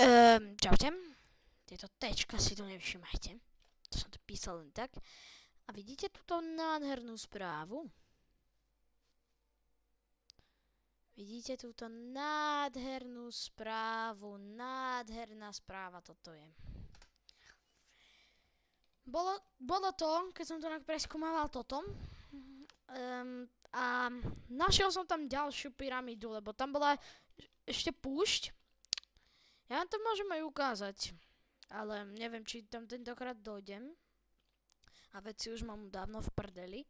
Um, čaute. Tieto tečka si tu nevšimajte. To som to písal len tak. A vidíte túto nádhernú správu? Vidíte túto nádhernú správu, nádherná správa toto je. Bolo, bolo to, keď som to preskúmaval toto, um, a našiel som tam ďalšiu pyramídu, lebo tam bola ešte púšť, ja vám to môžem aj ukázať, ale neviem, či tam tentokrát dojdem. A veci už mám dávno v prdeli.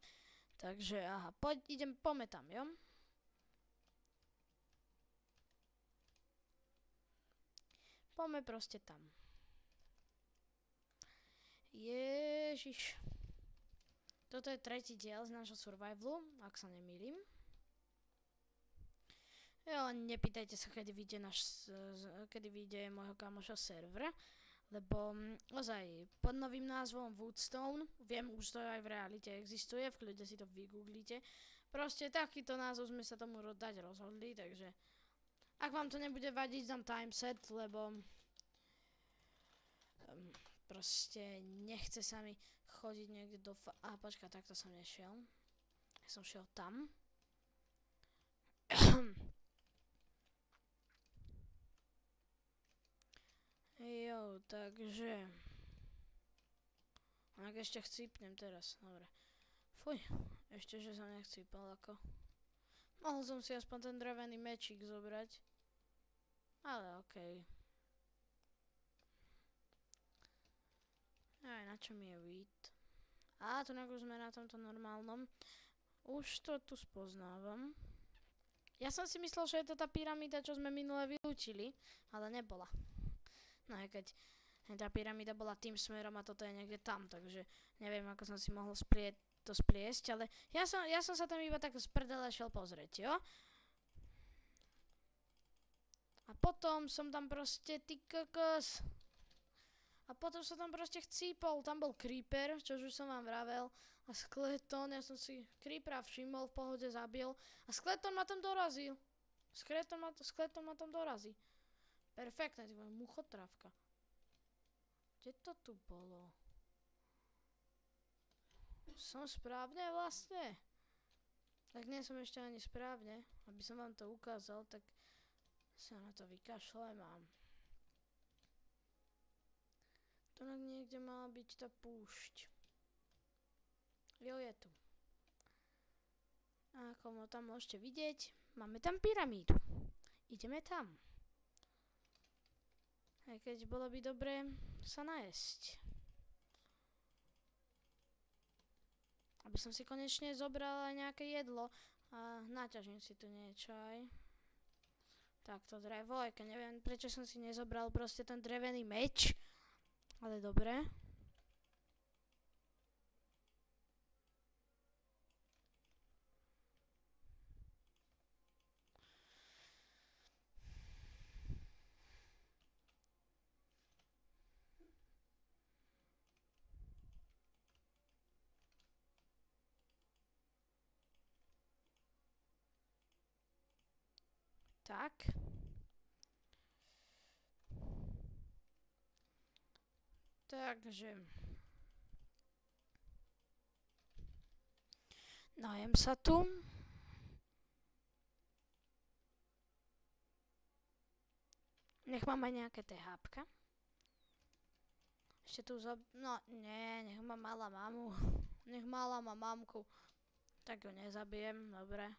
Takže, aha, poď, idem, pometam, tam, jo? Pome proste tam. Ježiš. Toto je tretí diel z nášho survivalu, ak sa nemýlim. Jo, nepýtajte sa, kedy vyjde, náš, kedy vyjde môjho kamoša server, lebo mm, ozaj pod novým názvom Woodstone, viem, už to aj v realite existuje, v kľude si to vygooglite. Proste takýto názov sme sa tomu dať rozhodli, takže ak vám to nebude vadiť, dám timeset, lebo um, proste nechce sa mi chodiť niekde do... Fa- a počka, takto som nešiel. Som šiel tam. Jo, takže... No, ak ešte chcípnem teraz, dobre. Fuj, ešte že som nechcípal ako. Mohol som si aspoň ten drevený mečík zobrať. Ale okej. Okay. Aj na čom je vít? Á, tu sme na tomto normálnom. Už to tu spoznávam. Ja som si myslel, že je to tá pyramída, čo sme minule vylúčili, ale nebola. No aj keď tá pyramída bola tým smerom a toto je niekde tam, takže neviem, ako som si mohol sprieť, to spliesť, ale ja som, ja som sa tam iba tak z prdele šiel pozrieť, jo? A potom som tam proste, ty kokos. A potom som tam proste chcípol, tam bol creeper, čo už som vám vravel. A skleton, ja som si creepera všimol, v pohode zabil. A skleton ma tam dorazil. Skleton ma, skleton ma tam dorazí. Perfektne, ty vole, muchotravka. Kde to tu bolo? Som správne vlastne? Tak nie som ešte ani správne. Aby som vám to ukázal, tak sa na to vykašľam. a... Tu niekde mala byť tá púšť. Jo, je tu. A ako tam môžete vidieť, máme tam pyramídu. Ideme tam keď bolo by dobre sa najesť. Aby som si konečne zobral aj nejaké jedlo a naťažím si tu niečo aj. Tak to drevo, aj keď neviem, prečo som si nezobral proste ten drevený meč. Ale dobre. Tak. Takže... Najem sa tu. Nech mám aj nejaké hápka. Ešte tu za... No, nie, nech mám malá mamu. Nech malá ma mamku. Tak ju nezabijem, dobre.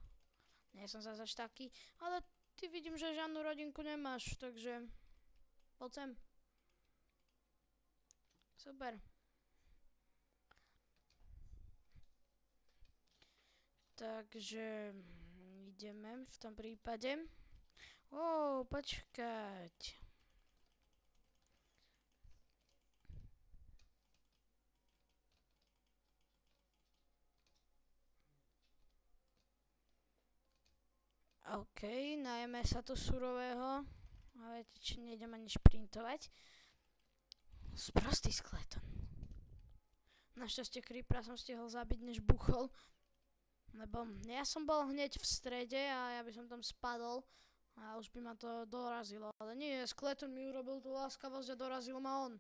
Nie som zase až taký, ale Ty vidím, že žiadnu rodinku nemáš, takže poď sem. Super. Takže ideme v tom prípade. Ó, počkať. OK, najeme sa tu surového. A viete, či nejdem ani šprintovať. Sprostý skleton. Našťastie Creepera som stihol zabiť, než buchol. Lebo ja som bol hneď v strede a ja by som tam spadol. A už by ma to dorazilo. Ale nie, skleton mi urobil tú láskavosť a dorazil ma on.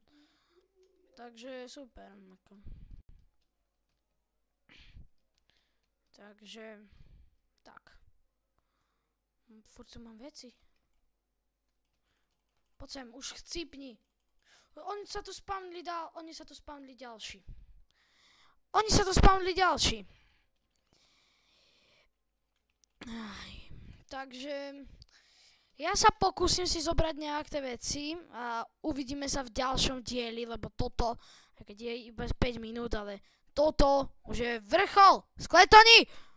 Takže super. Takže... Tak. Furcu mám veci. Poď sem, už chcípni. Oni sa tu spavnili dál, oni sa tu spavnili ďalší. Oni sa tu spavnili ďalší. Aj, takže ja sa pokúsim si zobrať nejaké veci a uvidíme sa v ďalšom dieli, lebo toto, keď je iba 5 minút, ale toto už je vrchol. Skletoni!